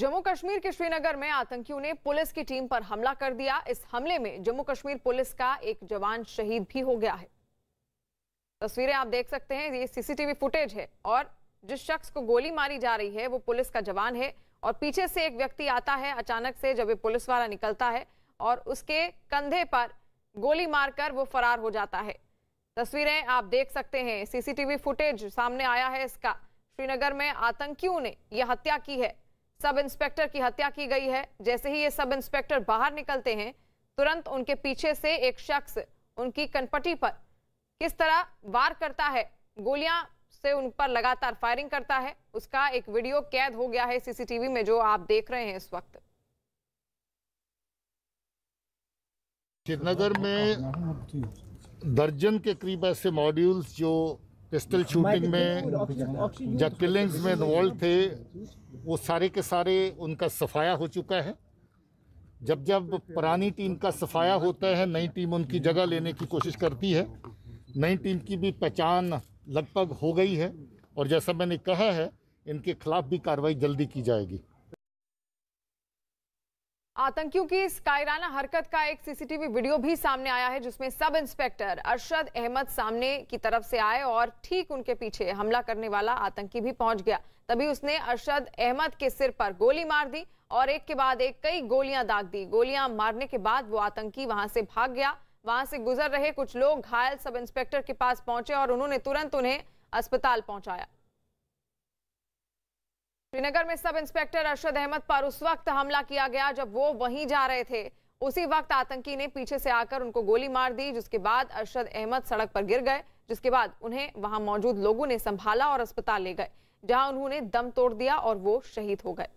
जम्मू कश्मीर के श्रीनगर में आतंकियों ने पुलिस की टीम पर हमला कर दिया इस हमले में जम्मू कश्मीर पुलिस का एक जवान शहीद भी हो गया है तस्वीरें आप देख सकते हैं ये सीसीटीवी फुटेज है और जिस शख्स को गोली मारी जा रही है वो पुलिस का जवान है और पीछे से एक व्यक्ति आता है अचानक से जब ये पुलिस वाला निकलता है और उसके कंधे पर गोली मारकर वो फरार हो जाता है तस्वीरें आप देख सकते हैं सीसीटीवी फुटेज सामने आया है इसका श्रीनगर में आतंकियों ने यह हत्या की है सब इंस्पेक्टर की हत्या की गई है जैसे ही ये सब इंस्पेक्टर बाहर निकलते हैं तुरंत उनके पीछे से एक शख्स उनकी कनपटी पर किस तरह वार करता है गोलियां से उन पर लगातार फायरिंग करता है उसका एक वीडियो कैद हो गया है सीसीटीवी में जो आप देख रहे हैं इस वक्त श्रीनगर में दर्जन के करीब ऐसे मॉड्यूल्स जो पिस्टल शूटिंग में जब तो किलिंग्स में इन्वॉल्व थे वो सारे के सारे उनका सफाया हो चुका है जब जब पुरानी टीम का सफाया होता है नई टीम उनकी जगह लेने की कोशिश करती है नई टीम की भी पहचान लगभग हो गई है और जैसा मैंने कहा है इनके खिलाफ भी कार्रवाई जल्दी की जाएगी आतंकियों की इस कायराना हरकत का एक सीसीटीवी वीडियो भी सामने आया है जिसमें सब इंस्पेक्टर अरशद अहमद सामने की तरफ से आए और ठीक उनके पीछे हमला करने वाला आतंकी भी पहुंच गया तभी उसने अरशद अहमद के सिर पर गोली मार दी और एक के बाद एक कई गोलियां दाग दी गोलियां मारने के बाद वो आतंकी वहां से भाग गया वहां से गुजर रहे कुछ लोग घायल सब इंस्पेक्टर के पास पहुंचे और उन्होंने तुरंत उन्हें अस्पताल पहुंचाया श्रीनगर में सब इंस्पेक्टर अरशद अहमद पर उस वक्त हमला किया गया जब वो वहीं जा रहे थे उसी वक्त आतंकी ने पीछे से आकर उनको गोली मार दी जिसके बाद अरशद अहमद सड़क पर गिर गए जिसके बाद उन्हें वहां मौजूद लोगों ने संभाला और अस्पताल ले गए जहां उन्होंने दम तोड़ दिया और वो शहीद हो गए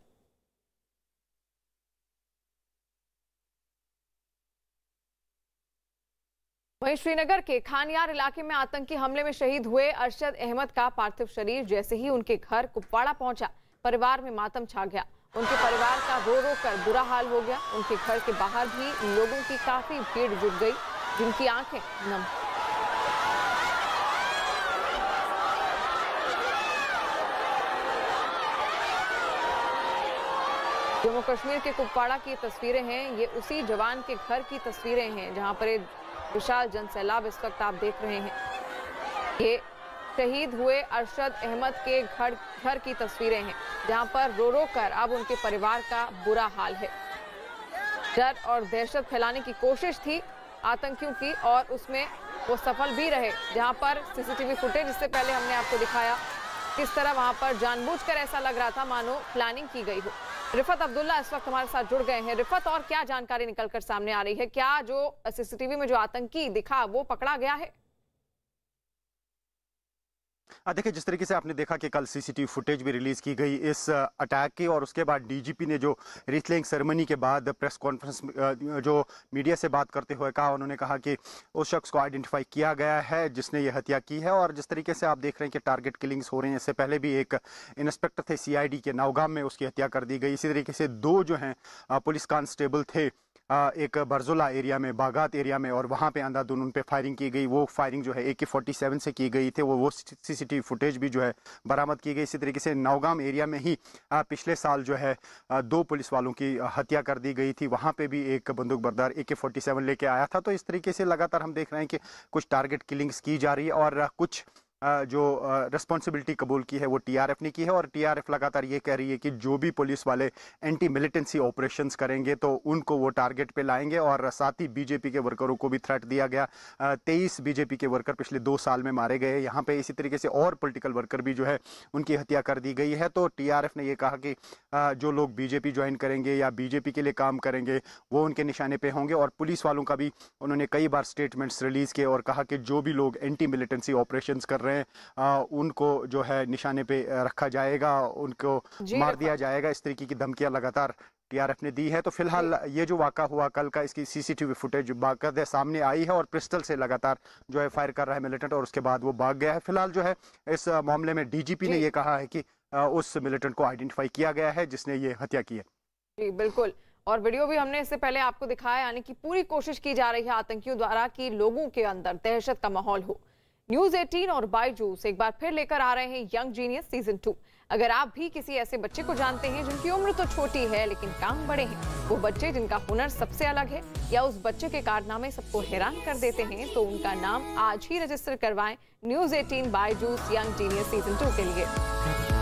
वहीं श्रीनगर के खानियार इलाके में आतंकी हमले में शहीद हुए अरशद अहमद का पार्थिव शरीर जैसे ही उनके घर कुपवाड़ा पहुंचा परिवार में मातम छा गया उनके परिवार का रो रो कर बुरा हाल हो गया उनके घर के बाहर भी लोगों की काफी भीड़ जुट गई जिनकी आंखें नम जम्मू कश्मीर के कुपवाड़ा की तस्वीरें हैं ये उसी जवान के घर की तस्वीरें हैं जहां पर विशाल जनसैलाब इस वक्त आप देख रहे हैं ये शहीद हुए अरशद अहमद के घर घर की तस्वीरें हैं जहां पर रो रो कर अब उनके परिवार का बुरा हाल है डर और दहशत फैलाने की कोशिश थी आतंकियों की और उसमें वो सफल भी रहे जहां पर सीसीटीवी फुटेज इससे पहले हमने आपको दिखाया किस तरह वहां पर जानबूझकर ऐसा लग रहा था मानो प्लानिंग की गई हो रिफत अब्दुल्ला इस वक्त हमारे साथ जुड़ गए हैं रिफत और क्या जानकारी निकलकर सामने आ रही है क्या जो सीसीटीवी में जो आतंकी दिखा वो पकड़ा गया है हाँ, देखिए जिस तरीके से आपने देखा कि कल सीसीटीवी फुटेज भी रिलीज की गई इस अटैक की और उसके बाद डीजीपी ने जो रिथलिंग सेरेमनी के बाद प्रेस कॉन्फ्रेंस जो मीडिया से बात करते हुए कहा उन्होंने कहा कि उस शख्स को आइडेंटिफाई किया गया है जिसने ये हत्या की है और जिस तरीके से आप देख रहे हैं कि टारगेट किलिंग्स हो रही हैं इससे पहले भी एक इंस्पेक्टर थे सी के नौगाम में उसकी हत्या कर दी गई इसी तरीके से दो जो हैं पुलिस कांस्टेबल थे एक बरजुला एरिया में बागात एरिया में और वहाँ पे अंधाधुन उन पर फायरिंग की गई वो फायरिंग जो है ए के फोर्टी सेवन से की गई थी वो वो वी फुटेज भी जो है बरामद की गई इसी तरीके से नौगाम एरिया में ही पिछले साल जो है दो पुलिस वालों की हत्या कर दी गई थी वहाँ पर भी एक बंदूक बरदार ए के फोर्टी सेवन लेके आया था तो इस तरीके से लगातार हम देख रहे हैं कि कुछ टारगेट किलिंग्स की जा रही है और कुछ जो रिस्पॉन्सिबिलिटी कबूल की है वो टीआरएफ ने की है और टीआरएफ लगातार ये कह रही है कि जो भी पुलिस वाले एंटी मिलिटेंसी ऑपरेशंस करेंगे तो उनको वो टारगेट पे लाएंगे और साथ ही बीजेपी के वर्करों को भी थ्रेट दिया गया तेईस बीजेपी के वर्कर पिछले दो साल में मारे गए यहाँ पे इसी तरीके से और पोलिटिकल वर्कर भी जो है उनकी हत्या कर दी गई है तो टी ने ये कहा कि जो लोग बीजेपी ज्वाइन करेंगे या बीजेपी के लिए काम करेंगे वो उनके निशाने पर होंगे और पुलिस वालों का भी उन्होंने कई बार स्टेटमेंट्स रिलीज़ किए और कहा कि जो भी लोग एंटी मिलिटेंसी ऑपरेशन कर रहे हैं हैं उनको जो है निशाने पे रखा जाएगा उनको मार दिया जाएगा इस तरीके की धमकियां लगातार टीआरएफ ने दी है तो फिलहाल ये जो वाका हुआ कल का इसकी सीसीटीवी फुटेज बाकायदा सामने आई है और पिस्टल से लगातार जो है फायर कर रहा है मिलिटेंट और उसके बाद वो भाग गया है फिलहाल जो है इस मामले में डीजीपी ने ये कहा है कि उस मिलिटेंट को आइडेंटिफाई किया गया है जिसने ये हत्या की है जी बिल्कुल और वीडियो भी हमने इससे पहले आपको दिखाया यानी कि पूरी कोशिश की जा रही है आतंकियों द्वारा कि लोगों के अंदर दहशत का माहौल हो न्यूज 18 और बायजूस एक बार फिर लेकर आ रहे हैं यंग जीनियस सीजन टू अगर आप भी किसी ऐसे बच्चे को जानते हैं जिनकी उम्र तो छोटी है लेकिन काम बड़े हैं वो बच्चे जिनका हुनर सबसे अलग है या उस बच्चे के कारनामे सबको हैरान कर देते हैं तो उनका नाम आज ही रजिस्टर करवाएं news 18 Byju's young genius season two के लिए